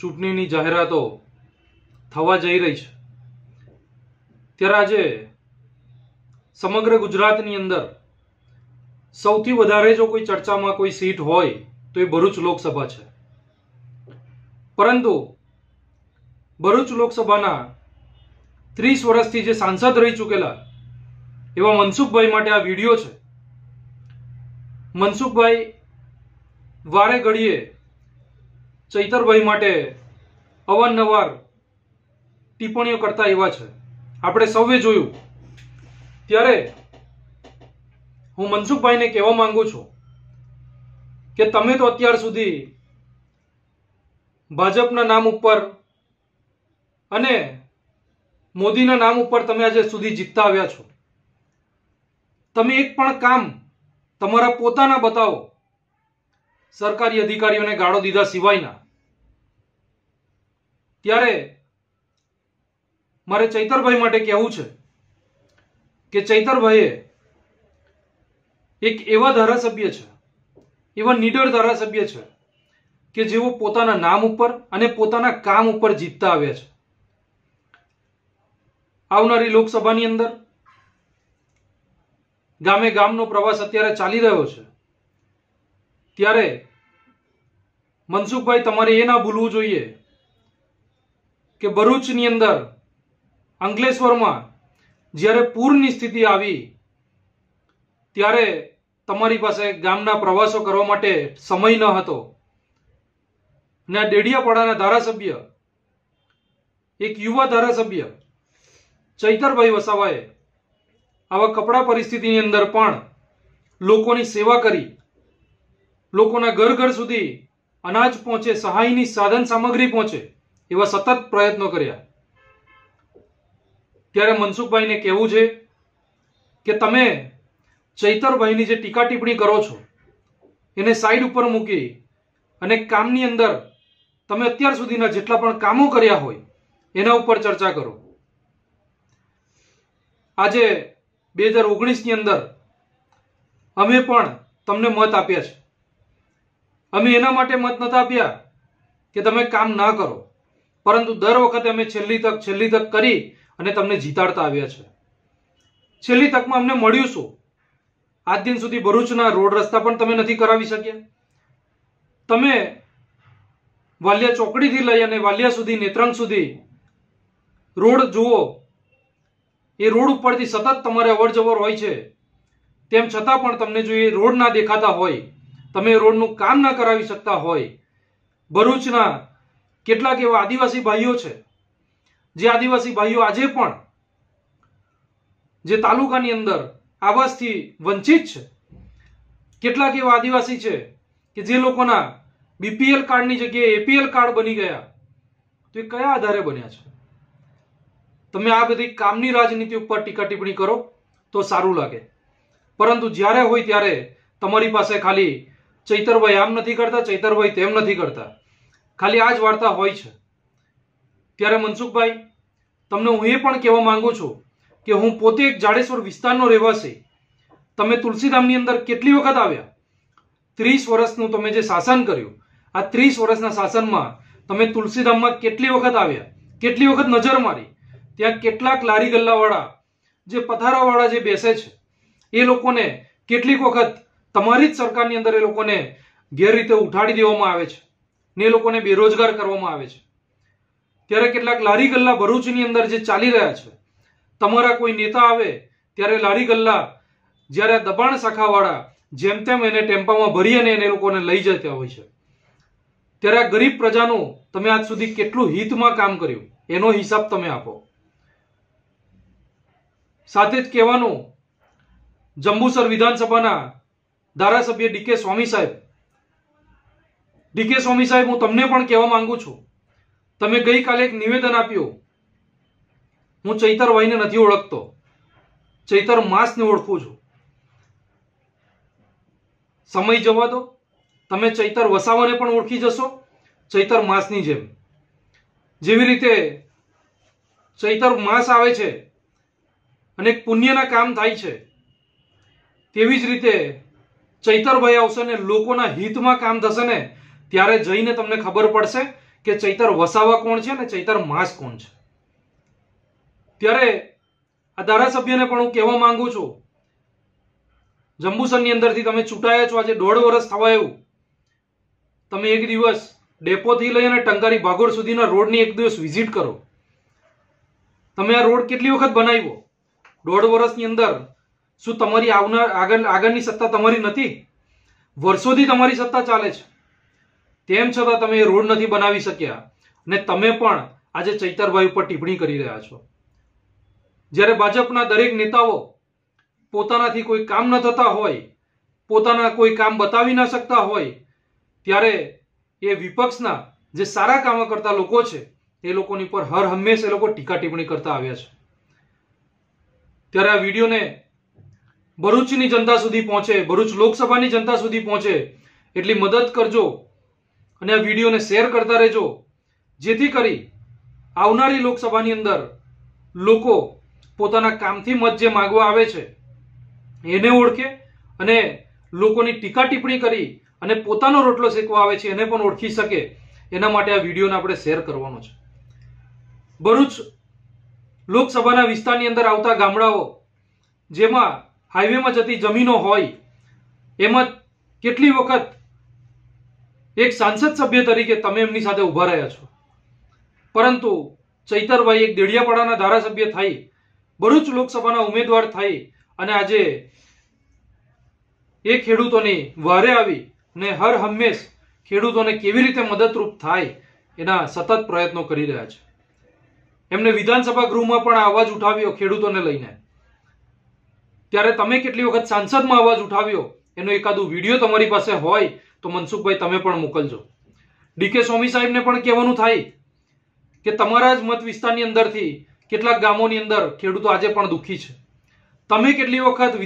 ચૂંટણીની જાહેરાતો થવા જઈ રહી છે ત્યારે આજે સમગ્ર ગુજરાતની અંદર સૌથી વધારે જો કોઈ ચર્ચામાં કોઈ સીટ હોય તો એ ભરૂચ લોકસભા છે પરંતુ ભરૂચ લોકસભાના ત્રીસ વર્ષથી જે સાંસદ રહી ચૂકેલા એવા મનસુખભાઈ માટે આ વિડીયો છે મનસુખભાઈ વારે ઘડીએ ચૈતરભાઈ માટે અવારનવાર ટિપ્પણીઓ કરતા એવા છે આપણે સૌએ જોયું ત્યારે હું મનસુખભાઈને કહેવા માંગુ છું કે તમે તો અત્યાર સુધી ભાજપના નામ ઉપર અને મોદીના નામ ઉપર તમે આજે સુધી જીતતા આવ્યા છો તમે એક પણ કામ તમારા પોતાના બતાવો સરકારી અધિકારીઓને ગાળો દીધા સિવાયના ત્યારે મારે ચૈતરભાઈ માટે કહેવું છે કે ચૈતરભાઈએ એક એવા ધારાસભ્ય છે એવા નીડર ધારાસભ્ય છે કે જેઓ પોતાના નામ ઉપર અને પોતાના કામ ઉપર જીતતા આવ્યા છે આવનારી લોકસભાની અંદર ગામે ગામનો પ્રવાસ અત્યારે ચાલી રહ્યો છે ત્યારે મનસુખભાઈ તમારે એ ના ભૂલવું જોઈએ કે ભરૂચની અંદર અંકલેશ્વરમાં જ્યારે પૂરની સ્થિતિ આવી ત્યારે તમારી પાસે ગામના પ્રવાસો કરવા માટે સમય ન હતો ને ડેડિયાપાડાના ધારાસભ્ય એક યુવા ધારાસભ્ય ચૈતરભાઈ વસાવાએ આવા કપડા પરિસ્થિતિની અંદર પણ લોકોની સેવા કરી લોકોના ઘર ઘર સુધી અનાજ પહોંચે સહાયની સાધન સામગ્રી પહોંચે એવા સતત પ્રયત્નો કર્યા ત્યારે મનસુખભાઈને કહેવું છે કે તમે ચૈતરભાઈની જે ટીકા ટિપ્પણી કરો છો એને સાઈડ ઉપર મૂકી અને કામની અંદર તમે અત્યાર સુધીના જેટલા પણ કામો કર્યા હોય એના ઉપર ચર્ચા કરો આજે બે હજાર ઓગણીસની અંદર અમે પણ તમને મત આપ્યા છે અમે એના માટે મત નથી આપ્યા કે તમે કામ ના કરો પરંતુ દર વખતે અમે છેલ્લી તક છેલ્લી તક કરી અને તમને જીતાડતા આવ્યા છે છેલ્લી તકમાં અમને મળ્યું શું આજ દિન સુધી ભરૂચના રોડ રસ્તા પણ તમે નથી કરાવી શક્યા તમે વાલિયા ચોકડીથી લઈ અને વાલિયા સુધી નેત્રંગ સુધી રોડ જુઓ એ રોડ ઉપરથી સતત તમારે અવર જવર હોય છે તેમ છતાં પણ તમને જો એ રોડ ના દેખાતા હોય તમે રોડનું કામ ના કરાવી શકતા હોય ભરૂચના કેટલાક એવા આદિવાસી ભાઈઓ છે જે આદિવાસી ભાઈઓ આજે પણ જે તાલુકાની અંદર આવાસથી વંચિત છે કેટલાક એવા આદિવાસી છે કે જે લોકોના બીપીએલ કાર્ડની જગ્યાએ એપીએલ કાર્ડ બની ગયા તો એ કયા આધારે બન્યા છે તમે આ બધી કામની રાજનીતિ ઉપર ટીકા ટિપ્પણી કરો તો સારું લાગે પરંતુ જ્યારે હોય ત્યારે તમારી પાસે ખાલી ચૈતરભાઈ આમ નથી કરતા ચૈતરભાઈ તેમ નથી કરતા ખાલી આ જ વાર્તા હોય છે ત્યારે મનસુખભાઈ તમને હું એ પણ કહેવા માંગુ છું કે હું પોતે એક જાડેશ્વર વિસ્તારનો રહેવાસી તમે તુલસીધામની અંદર કેટલી વખત આવ્યા ત્રીસ વર્ષનું તમે જે શાસન કર્યું આ ત્રીસ વર્ષના શાસનમાં તમે તુલસીધામમાં કેટલી વખત આવ્યા કેટલી વખત નજર મારી ત્યાં કેટલાક લારી ગલ્લાવાળા જે પથારાવાળા જે બેસે છે એ લોકોને કેટલીક વખત તમારી જ સરકારની અંદર એ લોકોને ગેરરીતે ઉઠાડી દેવામાં આવે છે ને એ લોકોને બેરોજગાર કરવામાં આવે છે ત્યારે કેટલાક લારી ગલ્લા ભરૂચની અંદર જે ચાલી રહ્યા છે તમારા કોઈ નેતા આવે ત્યારે લારી ગલ્લા જ્યારે દબાણ શાખાવાળા જેમ તેમ એને ટેમ્પામાં ભરી અને એને લોકોને લઈ જતા હોય છે ત્યારે આ ગરીબ પ્રજાનું તમે આજ સુધી કેટલું હિતમાં કામ કર્યું એનો હિસાબ તમે આપો સાથે જ કહેવાનું જંબુસર વિધાનસભાના ધારાસભ્ય ડીકે સ્વામી સાહેબ ડીકે સ્વામી સાહેબ હું તમને પણ કહેવા માંગુ છું તમે ગઈકાલે એક નિવેદન આપ્યું હું ચૈતર વાઈને નથી ઓળખતો ચૈતર માસને ઓળખું છું સમય જવા દો તમે ચૈતર વસાવાને પણ ઓળખી જશો ચૈતર માસની જેમ જેવી રીતે ચૈતર માસ આવે છે અને પુણ્યના કામ થાય છે તેવી જ રીતે ચૈતરભાઈ આવશે ને લોકોના હિતમાં કામ થશે ને ત્યારે જઈને તમને ખબર પડશે કે ચૈતર વસાવા કોણ છે ને ચૈતર માસ કોણ છે ત્યારે આ ધારાસભ્યને પણ હું કહેવા માંગુ છું જંબુસરની અંદરથી તમે ચૂંટાયા છો આજે દોઢ વર્ષ થવા એવું તમે એક દિવસ ડેપોથી લઈ અને ટંકારી ભાગોળ સુધીના રોડની એક દિવસ વિઝિટ કરો તમે આ રોડ કેટલી વખત બનાવ્યો દોઢ વર્ષની અંદર શું તમારી આવનાર આગળ આગળની સત્તા તમારી નથી વર્ષોથી તમારી સત્તા ચાલે છે તેમ છતાં તમે રોડ નથી બનાવી શક્યા અને તમે પણ આજે ચૈતરભાઈ ઉપર ટિપ્પણી કરી રહ્યા છો જ્યારે ભાજપના દરેક નેતાઓ પોતાનાથી કોઈ કામ ન થતા હોય પોતાના કોઈ કામ બતાવી ન શકતા હોય ત્યારે એ વિપક્ષના જે સારા કામો કરતા લોકો છે એ લોકોની પર હર હંમેશ એ લોકો ટીકા ટિપ્પણી કરતા આવ્યા છે ત્યારે આ વિડીયોને ભરૂચની જનતા સુધી પહોંચે ભરૂચ લોકસભાની જનતા સુધી પહોંચે એટલી મદદ કરજો અને આ વિડીયોને શેર કરતા રહેજો જેથી કરી આવનારી લોકસભાની અંદર લોકો પોતાના કામથી મત જે માગવા આવે છે એને ઓળખે અને લોકોની ટીકા ટિપ્પણી કરી અને પોતાનો રોટલો શેકવા આવે છે એને પણ ઓળખી શકે એના માટે આ વિડીયોને આપણે શેર કરવાનો છે ભરૂચ લોકસભાના વિસ્તારની અંદર આવતા ગામડાઓ જેમાં હાઈવેમાં જતી જમીનો હોય એમાં કેટલી વખત એક સાંસદ સભ્ય તરીકે તમે એમની સાથે ઊભા રહ્યા છો પરંતુ ચૈતરભાઈ એક દેડિયાપાડાના ધારાસભ્ય થઈ ભરૂચ લોકસભાના ઉમેદવાર થઈ અને આજે એ ખેડૂતોની વારે આવી ને હર હંમેશ ખેડૂતોને કેવી રીતે મદદરૂપ થાય એના સતત પ્રયત્નો કરી રહ્યા છે એમને વિધાનસભા ગૃહમાં પણ અવાજ ઉઠાવ્યો ખેડૂતોને લઈને ત્યારે તમે કેટલી વખત સાંસદમાં અવાજ ઉઠાવ્યો એનો એકાદું વિડીયો તમારી પાસે હોય તો મનસુખભાઈ તમે પણ મોકલજો ડીકે સ્વામી સાહેબને પણ કહેવાનું થાય કે તમારા જ મત વિસ્તારની અંદરથી કેટલાક ગામોની અંદર ખેડૂતો આજે પણ દુઃખી છે તમે કેટલી વખત